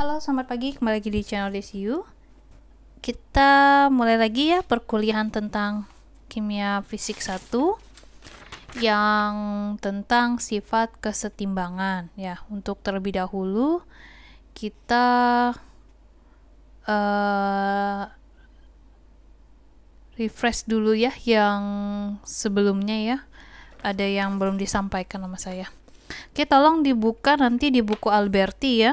Halo, selamat pagi kembali lagi di channel DCU. Kita mulai lagi ya perkuliahan tentang kimia fisik 1 yang tentang sifat kesetimbangan ya. Untuk terlebih dahulu kita uh, refresh dulu ya yang sebelumnya ya. Ada yang belum disampaikan sama saya. Oke, tolong dibuka nanti di buku Alberti ya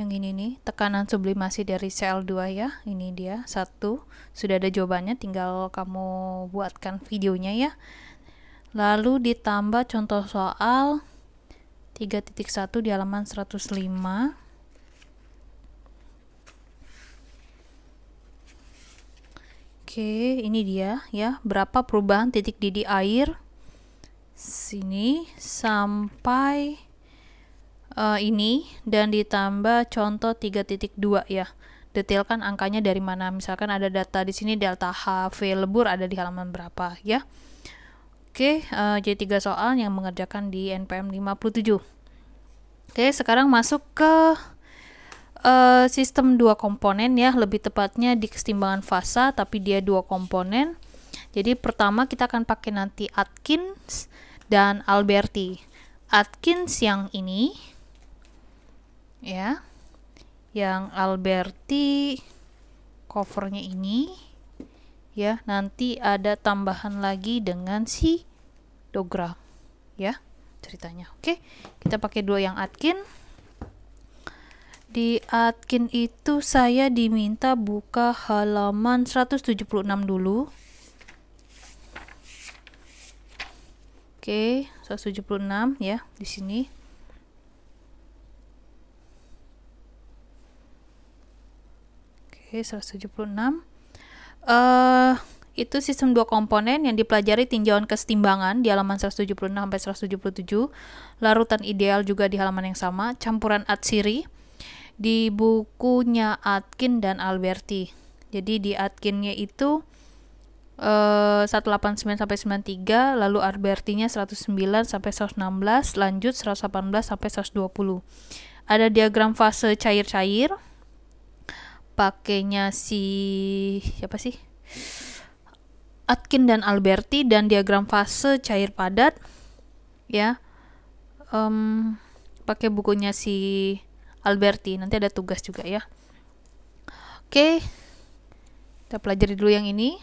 yang ini nih tekanan sublimasi dari CL2 ya ini dia satu sudah ada jawabannya tinggal kamu buatkan videonya ya lalu ditambah contoh soal 3.1 di halaman 105 oke ini dia ya berapa perubahan titik didih air sini sampai uh, ini dan ditambah contoh 3.2 ya. Detailkan angkanya dari mana. Misalkan ada data di sini delta H, V lebur ada di halaman berapa ya. Oke, uh, jadi tiga soal yang mengerjakan di NPM 57. Oke, sekarang masuk ke uh, sistem dua komponen ya, lebih tepatnya di kesetimbangan fasa tapi dia dua komponen. Jadi pertama kita akan pakai nanti Atkins dan Alberti. Atkins yang ini ya yang Alberti covernya ini ya nanti ada tambahan lagi dengan si Dogra. ya ceritanya oke kita pakai dua yang atkin di Atkin itu saya diminta buka halaman 176 dulu. Oke, 176 ya di sini. Oke, 176. Uh, eh, itu sistem dua komponen yang dipelajari tinjauan kesetimbangan di halaman 176 sampai 177, larutan ideal juga di halaman yang sama, campuran atsiri di bukunya Atkin dan Alberti. Jadi di Atkinnya itu eh, 189 sampai 93, lalu Albertinya 109 sampai 116, lanjut 118 sampai 120. Ada diagram fase cair-cair, pakainya si siapa sih? Atkin dan Alberti dan diagram fase cair padat ya. Um, pakai bukunya si Alberti. Nanti ada tugas juga ya. Oke. Kita pelajari dulu yang ini.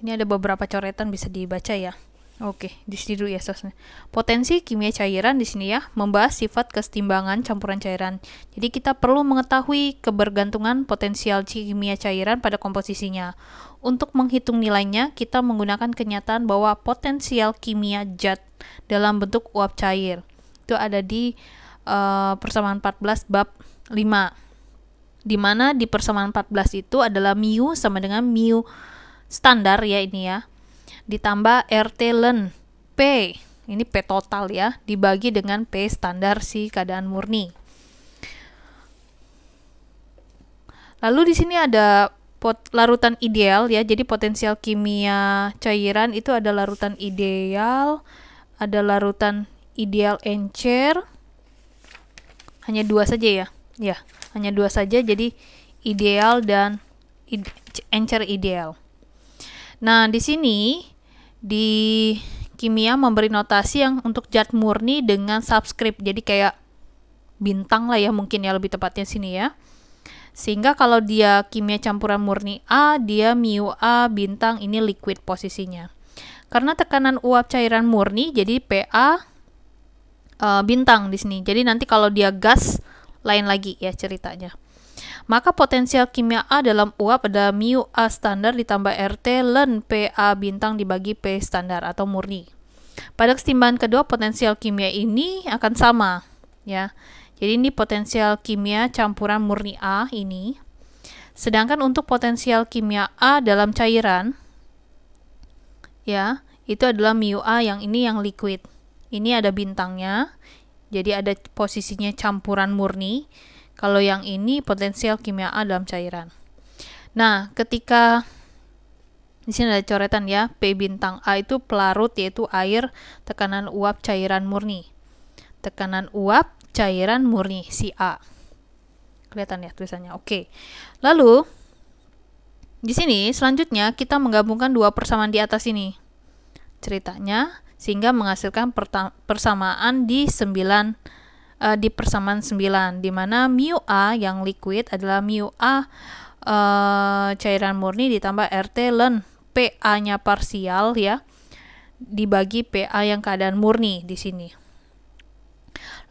Ini ada beberapa coretan bisa dibaca ya. Oke, di sini dulu ya sosnya. Potensi kimia cairan di sini ya membahas sifat kesetimbangan campuran cairan. Jadi kita perlu mengetahui kebergantungan potensial kimia cairan pada komposisinya. Untuk menghitung nilainya, kita menggunakan kenyataan bahwa potensial kimia zat dalam bentuk uap cair. Itu ada di uh, persamaan 14 bab 5. Di mana di persamaan 14 itu adalah mu sama dengan mu standar ya ini ya ditambah RT len P. Ini P total ya, dibagi dengan P standar si keadaan murni. Lalu di sini ada pot, larutan ideal ya. Jadi potensial kimia cairan itu ada larutan ideal, ada larutan ideal encer. Hanya dua saja ya. Ya, hanya dua saja jadi ideal dan encer ideal. Nah, di sini di kimia memberi notasi yang untuk zat murni dengan subscript. Jadi kayak bintang lah ya mungkin ya lebih tepatnya sini ya. Sehingga kalau dia kimia campuran murni A, dia mu A bintang ini liquid posisinya. Karena tekanan uap cairan murni jadi PA uh, eh, bintang di sini. Jadi nanti kalau dia gas lain lagi ya ceritanya maka potensial kimia A dalam uap adalah mu A standar ditambah RT len PA bintang dibagi P standar atau murni. Pada kesetimbangan kedua, potensial kimia ini akan sama, ya. Jadi ini potensial kimia campuran murni A ini. Sedangkan untuk potensial kimia A dalam cairan, ya, itu adalah mu A yang ini yang liquid. Ini ada bintangnya, jadi ada posisinya campuran murni kalau yang ini potensial kimia A dalam cairan. Nah, ketika di sini ada coretan ya, P bintang A itu pelarut yaitu air tekanan uap cairan murni. Tekanan uap cairan murni si A. Kelihatan ya tulisannya. Oke. Lalu di sini selanjutnya kita menggabungkan dua persamaan di atas ini. Ceritanya sehingga menghasilkan persamaan di 9 uh, di persamaan 9 di mana mu A yang liquid adalah mu A uh, cairan murni ditambah RT ln PA-nya parsial ya dibagi PA yang keadaan murni di sini.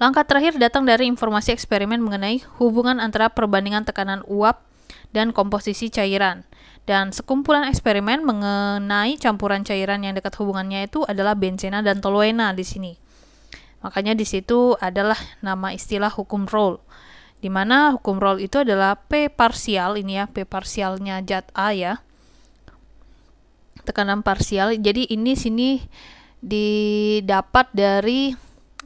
Langkah terakhir datang dari informasi eksperimen mengenai hubungan antara perbandingan tekanan uap dan komposisi cairan. Dan sekumpulan eksperimen mengenai campuran cairan yang dekat hubungannya itu adalah benzena dan toluena di sini. Makanya di situ adalah nama istilah hukum roll. Di mana hukum roll itu adalah P parsial ini ya, P parsialnya zat A ya. Tekanan parsial. Jadi ini sini didapat dari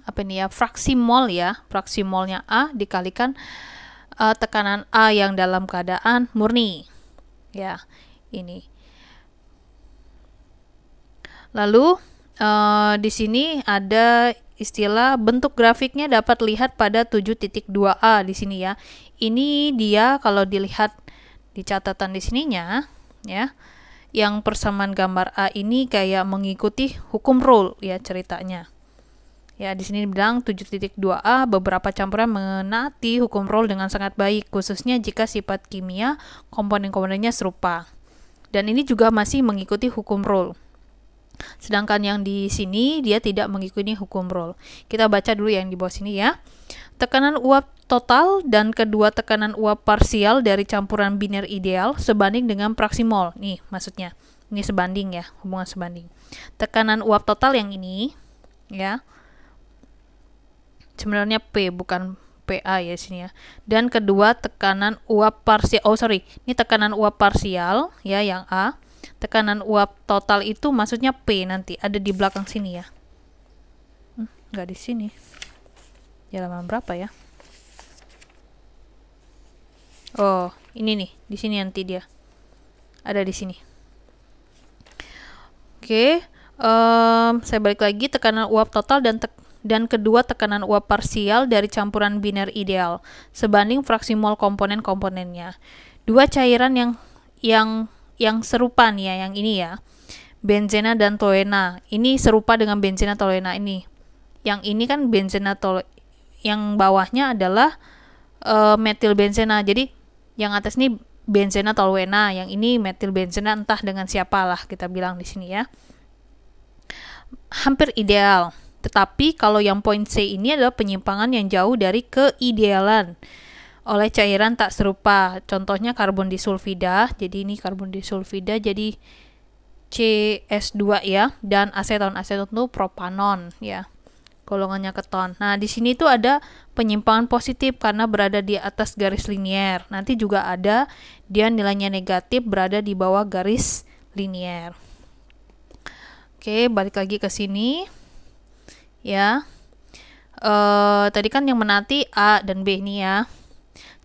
apa ini ya, fraksi mol ya. Fraksi molnya A dikalikan uh, tekanan A yang dalam keadaan murni. Ya, ini. Lalu uh, di sini ada istilah bentuk grafiknya dapat lihat pada 7.2a di sini ya. Ini dia kalau dilihat di catatan di sininya ya. Yang persamaan gambar A ini kayak mengikuti hukum Rule ya ceritanya. Ya, di sini bilang 7.2a beberapa campuran menati hukum Rule dengan sangat baik, khususnya jika sifat kimia komponen-komponennya serupa. Dan ini juga masih mengikuti hukum Rule. Sedangkan yang di sini dia tidak mengikuti hukum roll. Kita baca dulu yang di bawah sini ya. Tekanan uap total dan kedua tekanan uap parsial dari campuran biner ideal sebanding dengan praksimol. Nih, maksudnya. Ini sebanding ya, hubungan sebanding. Tekanan uap total yang ini ya. Sebenarnya P bukan PA ya sini ya. Dan kedua tekanan uap parsial. Oh, sorry. Ini tekanan uap parsial ya yang A tekanan uap total itu maksudnya P nanti ada di belakang sini ya hmm, nggak hmm, di sini Jalan lama berapa ya oh ini nih di sini nanti dia ada di sini oke um, saya balik lagi tekanan uap total dan tek dan kedua tekanan uap parsial dari campuran biner ideal sebanding fraksi mol komponen-komponennya. Dua cairan yang yang yang serupa nih ya, yang ini ya. Benzena dan toluena. Ini serupa dengan Benzena toluena ini. Yang ini kan Benzena Tol yang bawahnya adalah uh, eh, metil benzena. Jadi yang atas nih benzena toluena, yang ini metil benzena entah dengan siapalah kita bilang di sini ya. Hampir ideal. Tetapi kalau yang poin C ini adalah penyimpangan yang jauh dari keidealan oleh cairan tak serupa. Contohnya karbon disulfida. Jadi ini karbon disulfida jadi CS2 ya dan aseton. Aseton itu propanon ya. Golongannya keton. Nah, di sini tuh ada penyimpangan positif karena berada di atas garis linier. Nanti juga ada dia nilainya negatif berada di bawah garis linier. Oke, balik lagi ke sini. Ya. Eh, tadi kan yang menanti A dan B ini ya.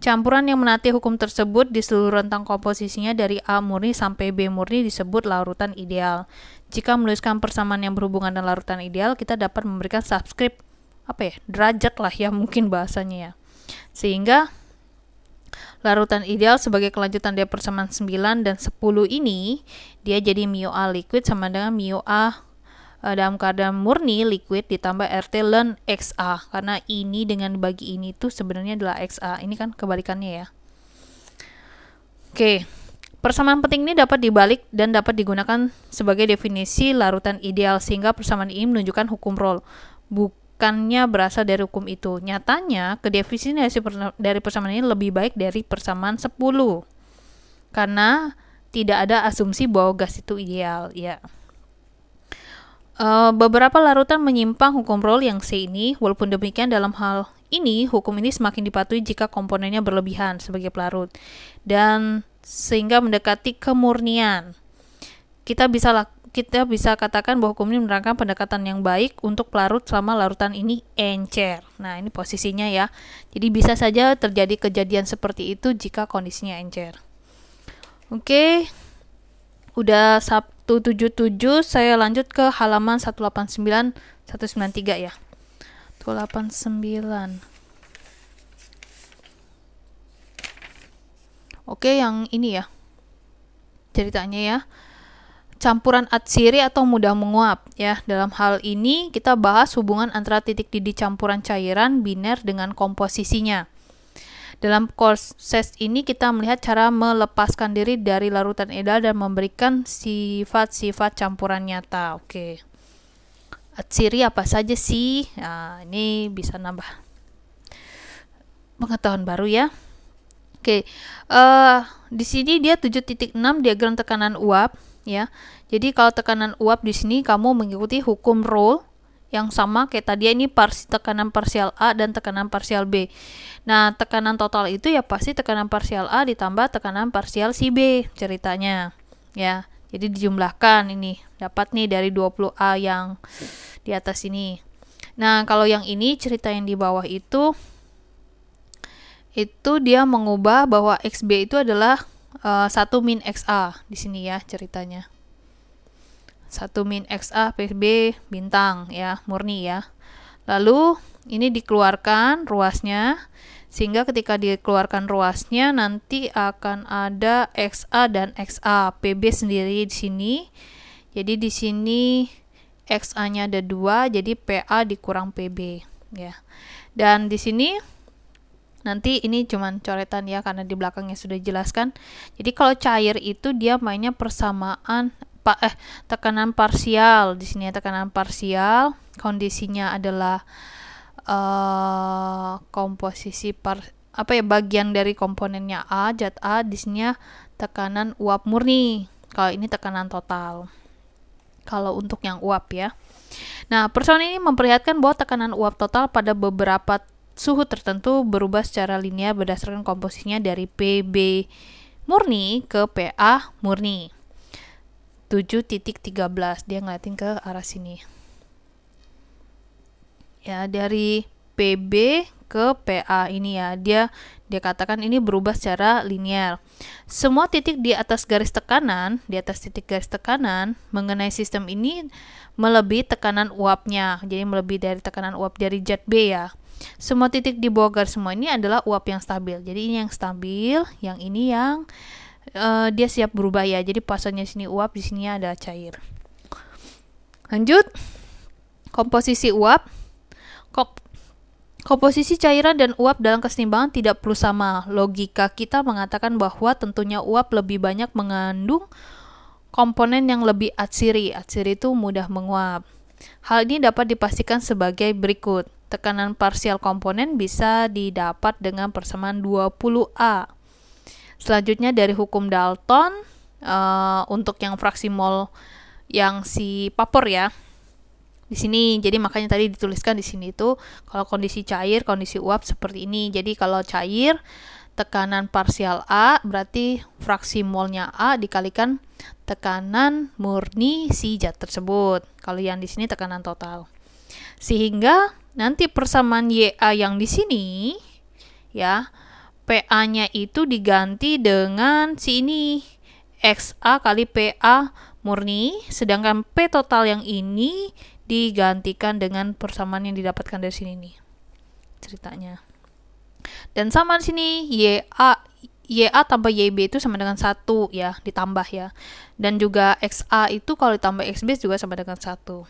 Campuran yang menanti hukum tersebut di seluruh rentang komposisinya dari A murni sampai B murni disebut larutan ideal. Jika menuliskan persamaan yang berhubungan dengan larutan ideal, kita dapat memberikan subscript apa ya? derajat lah ya mungkin bahasanya ya. Sehingga larutan ideal sebagai kelanjutan dari persamaan 9 dan 10 ini dia jadi mu A liquid sama dengan mu A uh, dalam keadaan murni liquid ditambah RT ln XA karena ini dengan bagi ini tuh sebenarnya adalah XA ini kan kebalikannya ya oke Persamaan penting ini dapat dibalik dan dapat digunakan sebagai definisi larutan ideal sehingga persamaan ini menunjukkan hukum roll. Bukannya berasal dari hukum itu. Nyatanya, kedefinisian dari persamaan ini lebih baik dari persamaan 10. Karena tidak ada asumsi bahwa gas itu ideal, ya. Eh, beberapa larutan menyimpang hukum roll yang C ini, walaupun demikian dalam hal ini hukum ini semakin dipatuhi jika komponennya berlebihan sebagai pelarut dan sehingga mendekati kemurnian. Kita bisa kita bisa katakan bahwa hukum ini menerangkan pendekatan yang baik untuk pelarut selama larutan ini encer. Nah, ini posisinya ya. Jadi bisa saja terjadi kejadian seperti itu jika kondisinya encer. Oke. Okay udah sab 177 saya lanjut ke halaman 189 193 ya. 189. Oke, yang ini ya. Ceritanya ya. Campuran atsiri atau mudah menguap ya. Dalam hal ini kita bahas hubungan antara titik didih campuran cairan biner dengan komposisinya. Dalam proses e ini kita melihat cara melepaskan diri dari larutan edal dan memberikan sifat-sifat campuran nyata. Oke. Ciri apa saja sih? Nah, ini bisa nambah pengetahuan baru ya. Oke. Uh, di sini dia 7.6 diagram tekanan uap ya. Jadi kalau tekanan uap di sini kamu mengikuti hukum Rolle yang sama kayak tadi ya, ini parsi, tekanan parsial A dan tekanan parsial B. Nah, tekanan total itu ya pasti tekanan parsial A ditambah tekanan parsial si B ceritanya. Ya. Jadi dijumlahkan ini dapat nih dari 20A yang di atas ini. Nah, kalau yang ini cerita yang di bawah itu itu dia mengubah bahwa XB itu adalah uh, eh, 1 min XA di sini ya ceritanya satu min x XA PB bintang ya, murni ya. Lalu ini dikeluarkan ruasnya sehingga ketika dikeluarkan ruasnya nanti akan ada x a dan x XA PB sendiri di sini. Jadi di sini x a nya ada dua, jadi PA dikurang PB ya. Dan di sini nanti ini cuman coretan ya karena di belakangnya sudah jelaskan Jadi kalau cair itu dia mainnya persamaan pa, eh tekanan parsial di sini ya, tekanan parsial kondisinya adalah uh, komposisi par apa ya bagian dari komponennya A zat A di sini ya, tekanan uap murni kalau ini tekanan total kalau untuk yang uap ya nah person ini memperlihatkan bahwa tekanan uap total pada beberapa suhu tertentu berubah secara linear berdasarkan komposisinya dari PB murni ke PA murni 7.13 dia ngeliatin ke arah sini ya dari PB ke PA ini ya dia dia katakan ini berubah secara linear semua titik di atas garis tekanan di atas titik garis tekanan mengenai sistem ini melebihi tekanan uapnya jadi melebihi dari tekanan uap dari jet B ya semua titik di bawah garis semua ini adalah uap yang stabil jadi ini yang stabil yang ini yang uh, dia siap berubah ya. Jadi puasanya sini uap, di sini ada cair. Lanjut. Komposisi uap. Kok Komposisi cairan dan uap dalam keseimbangan tidak perlu sama. Logika kita mengatakan bahwa tentunya uap lebih banyak mengandung komponen yang lebih atsiri. Atsiri itu mudah menguap. Hal ini dapat dipastikan sebagai berikut. Tekanan parsial komponen bisa didapat dengan persamaan 20A Selanjutnya dari hukum Dalton uh, untuk yang fraksi mol yang si papor ya. Di sini jadi makanya tadi dituliskan di sini itu kalau kondisi cair, kondisi uap seperti ini. Jadi kalau cair tekanan parsial A berarti fraksi molnya A dikalikan tekanan murni si zat tersebut. Kalau yang di sini tekanan total. Sehingga nanti persamaan YA yang di sini ya PA-nya itu diganti dengan si ini XA kali PA murni, sedangkan P total yang ini digantikan dengan persamaan yang didapatkan dari sini nih ceritanya. Dan sama di sini YA YA tambah YB itu sama dengan satu ya, ditambah ya. Dan juga XA itu kalau ditambah XB juga sama dengan satu.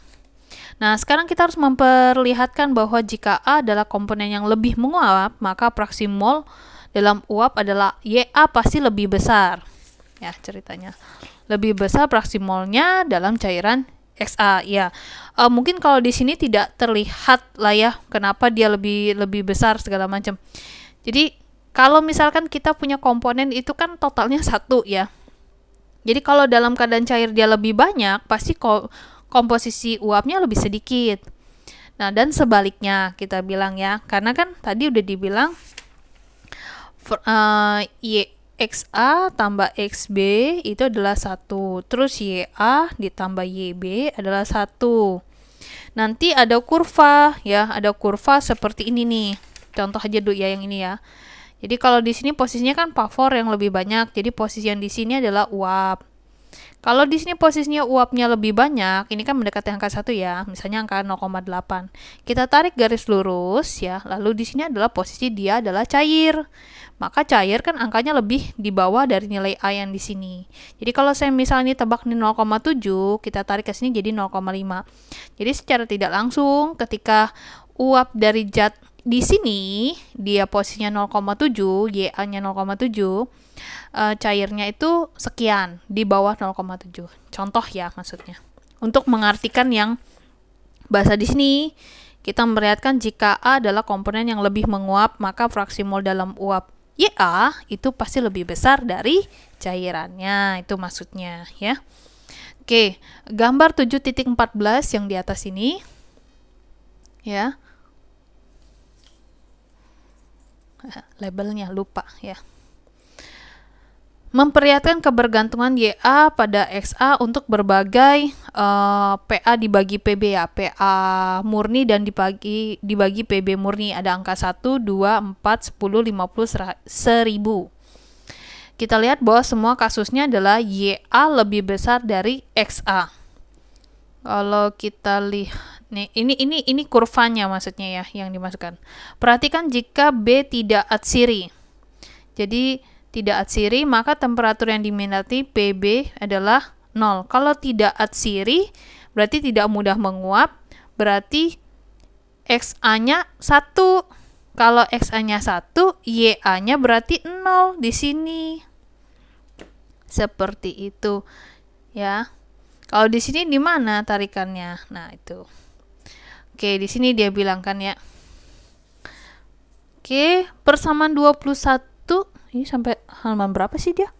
Nah, sekarang kita harus memperlihatkan bahwa jika A adalah komponen yang lebih menguap, maka praksi mol dalam uap adalah YA pasti lebih besar. Ya, ceritanya. Lebih besar praksimolnya dalam cairan XA ya. Uh, mungkin kalau di sini tidak terlihat lah ya kenapa dia lebih lebih besar segala macam. Jadi kalau misalkan kita punya komponen itu kan totalnya satu ya. Jadi kalau dalam keadaan cair dia lebih banyak, pasti ko komposisi uapnya lebih sedikit. Nah, dan sebaliknya kita bilang ya, karena kan tadi udah dibilang for, uh, y XA tambah XB itu adalah satu, terus YA ditambah YB adalah satu. Nanti ada kurva ya, ada kurva seperti ini nih. Contoh aja dulu ya yang ini ya. Jadi kalau di sini posisinya kan pavor yang lebih banyak. Jadi posisi yang di sini adalah uap. Kalau di sini posisinya uapnya lebih banyak, ini kan mendekati angka 1 ya, misalnya angka 0,8. Kita tarik garis lurus ya, lalu di sini adalah posisi dia adalah cair. Maka cair kan angkanya lebih di bawah dari nilai A yang di sini. Jadi kalau saya misalnya tebak di 0,7, kita tarik ke sini jadi 0,5. Jadi secara tidak langsung ketika uap dari zat di sini dia posisinya 0,7, YA-nya 0,7, uh, cairnya itu sekian di bawah 0,7. Contoh ya maksudnya. Untuk mengartikan yang bahasa di sini kita melihatkan jika A adalah komponen yang lebih menguap, maka fraksi mol dalam uap YA itu pasti lebih besar dari cairannya. Itu maksudnya ya. Oke, gambar 7.14 yang di atas ini ya labelnya lupa ya memperlihatkan kebergantungan YA pada XA untuk berbagai uh, eh, PA dibagi PB ya, PA murni dan dibagi dibagi PB murni ada angka 1, 2, 4, 10, 50, 1000. Kita lihat bahwa semua kasusnya adalah YA lebih besar dari XA. Kalau kita lihat nih ini ini ini kurvanya maksudnya ya yang dimasukkan. Perhatikan jika B tidak atsiri. Jadi tidak atsiri maka temperatur yang diminati PB adalah nol. Kalau tidak atsiri berarti tidak mudah menguap, berarti XA-nya satu. Kalau XA-nya satu, YA-nya berarti nol di sini. Seperti itu ya. Kalau di sini di mana tarikannya? Nah, itu. Oke, di sini dia bilangkan ya. Oke, persamaan 21 ini sampai halaman berapa sih dia?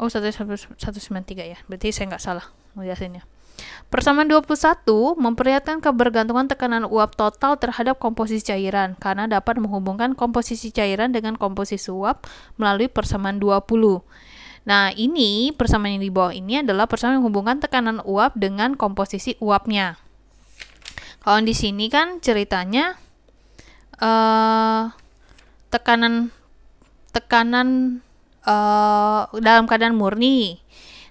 Oh, 193 ya. Berarti saya nggak salah ngeliatinnya. Persamaan 21 memperlihatkan kebergantungan tekanan uap total terhadap komposisi cairan karena dapat menghubungkan komposisi cairan dengan komposisi uap melalui persamaan 20. Nah, ini persamaan yang di bawah ini adalah persamaan yang menghubungkan tekanan uap dengan komposisi uapnya. Kalau di sini kan ceritanya uh, tekanan tekanan uh, dalam keadaan murni.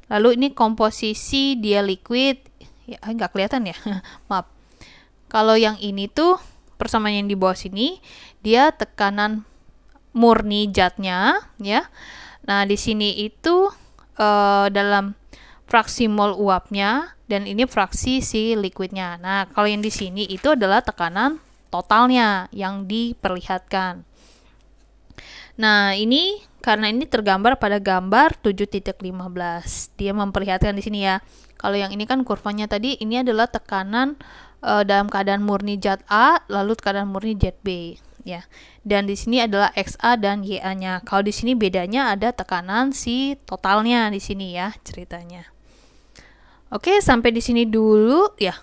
Lalu ini komposisi dia liquid. Ya, eh, nggak kelihatan ya. Maaf. Kalau yang ini tuh persamaan yang di bawah sini dia tekanan murni zatnya ya Nah, di sini itu uh, dalam fraksi mol uapnya dan ini fraksi si liquidnya. Nah, kalau yang di sini itu adalah tekanan totalnya yang diperlihatkan. Nah, ini karena ini tergambar pada gambar 7.15. Dia memperlihatkan di sini ya. Kalau yang ini kan kurvanya tadi ini adalah tekanan e, dalam keadaan murni zat A lalu keadaan murni zat B ya. Dan di sini adalah XA dan YA-nya. Kalau di sini bedanya ada tekanan si totalnya di sini ya ceritanya. Oke, sampai di sini dulu ya.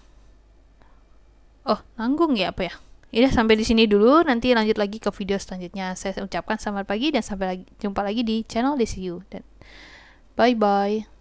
Oh, nanggung ya apa ya? Ya, sampai di sini dulu, nanti lanjut lagi ke video selanjutnya. Saya ucapkan selamat pagi dan sampai lagi, jumpa lagi di channel DCU. Dan bye-bye.